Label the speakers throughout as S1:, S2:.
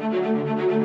S1: thank you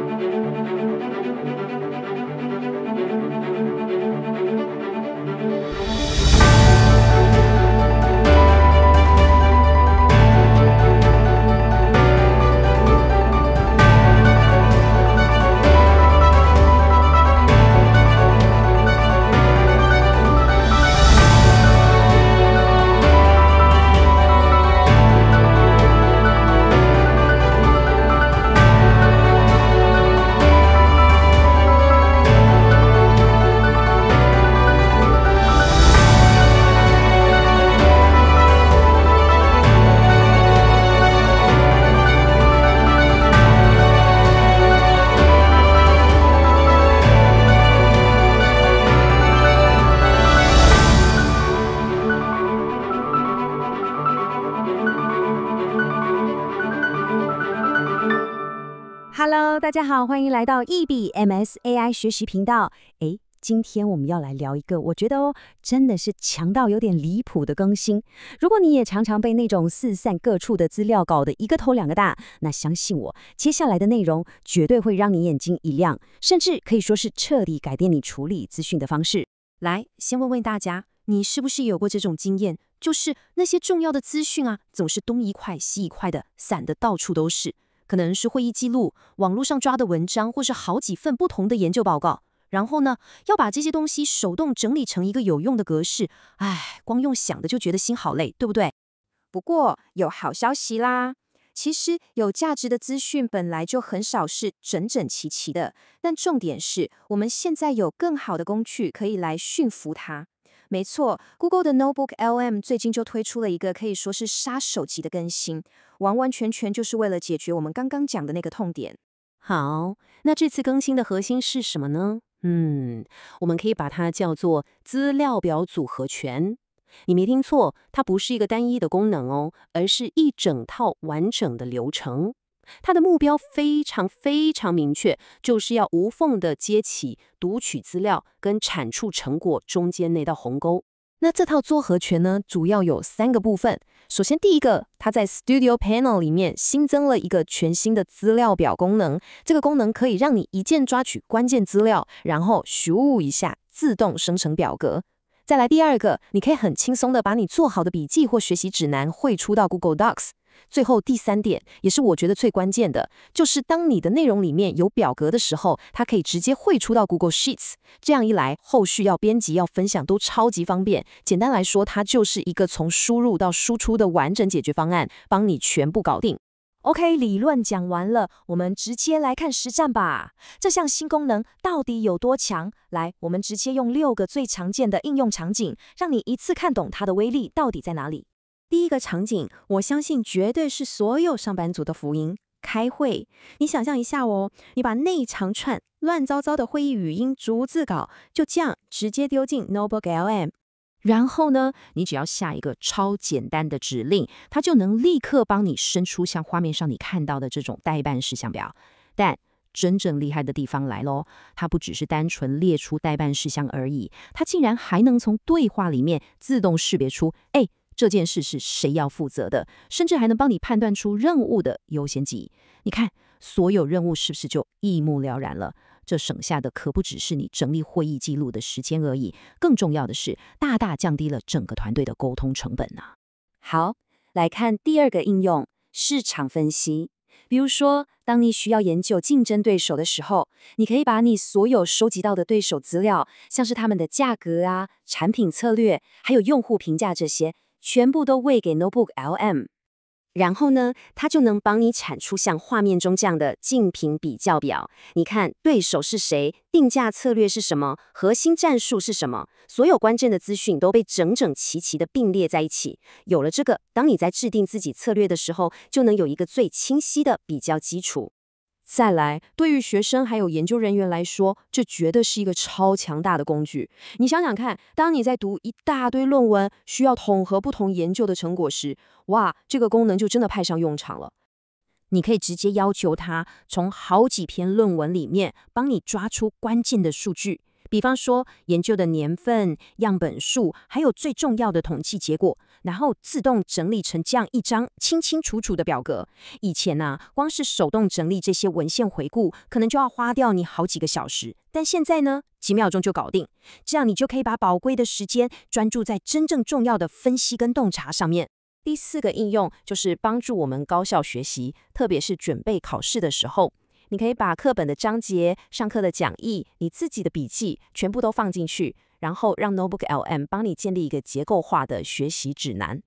S1: 大家好，欢迎来到 E B M S A I 学习频道。哎，今天我们要来聊一个，我觉得哦，真的是强到有点离谱的更新。如果你也常常被那种四散各处的资料搞得一个头两个大，那相信我，接下来的内容绝对会让你眼睛一亮，甚至可以说是彻底改变你处理资讯的方式。来，先问问大家，你是不是有过这种经验？就是那些重要的资讯啊，总是东一块西一块的，散的到处都是。可能是会议记录、网络上抓的文章，或是好几份不同的研究报告。然后呢，要把这些东西手动整理成一个有用的格式。哎，光用想的就觉得心好累，对不对？不过有好消息啦，其实有价值的资讯本来就很少是整整齐齐的。但重点是我们现在有更好的工具可以来驯服它。没错，Google 的 Notebook L M 最近就推出了一个可以说是杀手级的更新，完完全全就是为了解决我们刚刚讲的那个痛点。好，那这次更新的核心是什么呢？嗯，我们可以把它叫做资料表组合拳。你没听错，它不是一个单一的功能哦，而是一整套完整的流程。它的目标非常非常明确，就是要无缝的接起读取资料跟产出成果中间那道鸿沟。那这套作合全呢，主要有三个部分。首先，第一个，它在 Studio Panel 里面新增了一个全新的资料表功能，这个功能可以让你一键抓取关键资料，然后输入一下，自动生成表格。再来第二个，你可以很轻松的把你做好的笔记或学习指南汇出到 Google Docs。最后第三点，也是我觉得最关键的，就是当你的内容里面有表格的时候，它可以直接汇出到 Google Sheets。这样一来，后续要编辑、要分享都超级方便。简单来说，它就是一个从输入到输出的完整解决方案，帮你全部搞定。OK，理论讲完了，我们直接来看实战吧。这项新功能到底有多强？来，我们直接用六个最常见的应用场景，让你一次看懂它的威力到底在哪里。第一个场景，我相信绝对是所有上班族的福音。开会，你想象一下哦，你把那一长串乱糟糟的会议语音逐字稿，就这样直接丢进 NoobLM，然后呢，你只要下一个超简单的指令，它就能立刻帮你生出像画面上你看到的这种待办事项表。但真正厉害的地方来喽，它不只是单纯列出待办事项而已，它竟然还能从对话里面自动识别出，哎。这件事是谁要负责的，甚至还能帮你判断出任务的优先级。你看，所有任务是不是就一目了然了？这省下的可不只是你整理会议记录的时间而已，更重要的是大大降低了整个团队的沟通成本呢。好，来看第二个应用：市场分析。比如说，当你需要研究竞争对手的时候，你可以把你所有收集到的对手资料，像是他们的价格啊、产品策略，还有用户评价这些。全部都喂给 Notebook L M，然后呢，它就能帮你产出像画面中这样的竞品比较表。你看对手是谁，定价策略是什么，核心战术是什么，所有关键的资讯都被整整齐齐的并列在一起。有了这个，当你在制定自己策略的时候，就能有一个最清晰的比较基础。再来，对于学生还有研究人员来说，这绝对是一个超强大的工具。你想想看，当你在读一大堆论文，需要统合不同研究的成果时，哇，这个功能就真的派上用场了。你可以直接要求他从好几篇论文里面帮你抓出关键的数据。比方说，研究的年份、样本数，还有最重要的统计结果，然后自动整理成这样一张清清楚楚的表格。以前呢，光是手动整理这些文献回顾，可能就要花掉你好几个小时，但现在呢，几秒钟就搞定。这样你就可以把宝贵的时间专注在真正重要的分析跟洞察上面。第四个应用就是帮助我们高效学习，特别是准备考试的时候。你可以把课本的章节、上课的讲义、你自己的笔记全部都放进去，然后让 Notebook LM 帮你建立一个结构化的学习指南，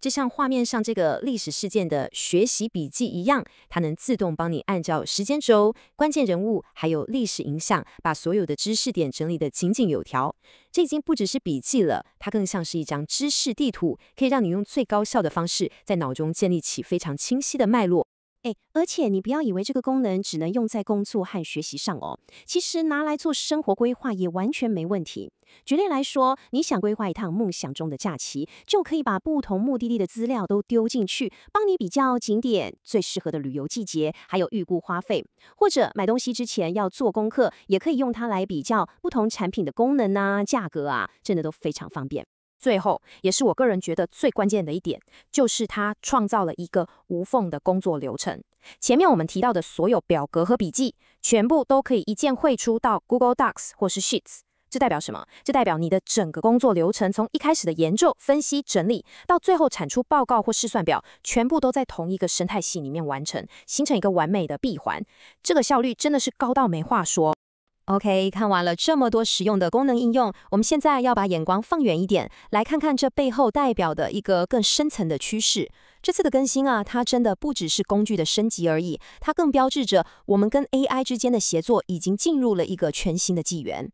S1: 就像画面上这个历史事件的学习笔记一样，它能自动帮你按照时间轴、关键人物，还有历史影响，把所有的知识点整理得井井有条。这已经不只是笔记了，它更像是一张知识地图，可以让你用最高效的方式，在脑中建立起非常清晰的脉络。哎，而且你不要以为这个功能只能用在工作和学习上哦，其实拿来做生活规划也完全没问题。举例来说，你想规划一趟梦想中的假期，就可以把不同目的地的资料都丢进去，帮你比较景点最适合的旅游季节，还有预估花费。或者买东西之前要做功课，也可以用它来比较不同产品的功能啊、价格啊，真的都非常方便。最后，也是我个人觉得最关键的一点，就是它创造了一个无缝的工作流程。前面我们提到的所有表格和笔记，全部都可以一键汇出到 Google Docs 或是 Sheets。这代表什么？这代表你的整个工作流程，从一开始的研究、分析、整理，到最后产出报告或试算表，全部都在同一个生态系里面完成，形成一个完美的闭环。这个效率真的是高到没话说。OK，看完了这么多实用的功能应用，我们现在要把眼光放远一点，来看看这背后代表的一个更深层的趋势。这次的更新啊，它真的不只是工具的升级而已，它更标志着我们跟 AI 之间的协作已经进入了一个全新的纪元。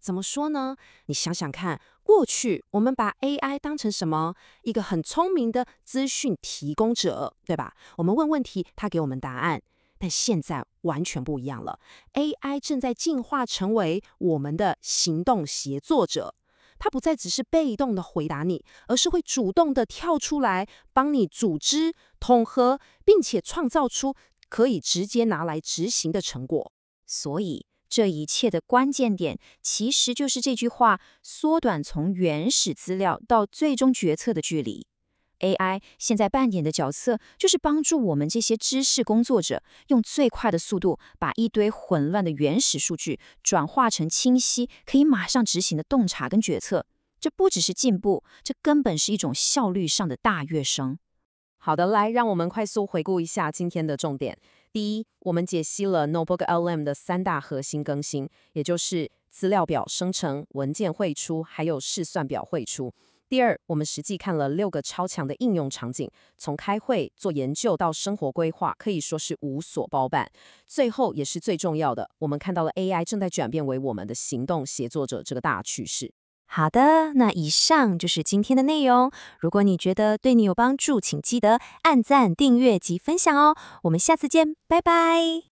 S1: 怎么说呢？你想想看，过去我们把 AI 当成什么？一个很聪明的资讯提供者，对吧？我们问问题，它给我们答案。但现在完全不一样了，AI 正在进化成为我们的行动协作者。它不再只是被动的回答你，而是会主动的跳出来，帮你组织、统合，并且创造出可以直接拿来执行的成果。所以，这一切的关键点其实就是这句话：缩短从原始资料到最终决策的距离。AI 现在扮演的角色，就是帮助我们这些知识工作者，用最快的速度把一堆混乱的原始数据，转化成清晰、可以马上执行的洞察跟决策。这不只是进步，这根本是一种效率上的大跃升。好的，来，让我们快速回顾一下今天的重点。第一，我们解析了 Notebook LM 的三大核心更新，也就是资料表生成、文件汇出，还有试算表汇出。第二，我们实际看了六个超强的应用场景，从开会、做研究到生活规划，可以说是无所包办。最后也是最重要的，我们看到了 AI 正在转变为我们的行动协作者这个大趋势。好的，那以上就是今天的内容。如果你觉得对你有帮助，请记得按赞、订阅及分享哦。我们下次见，拜拜。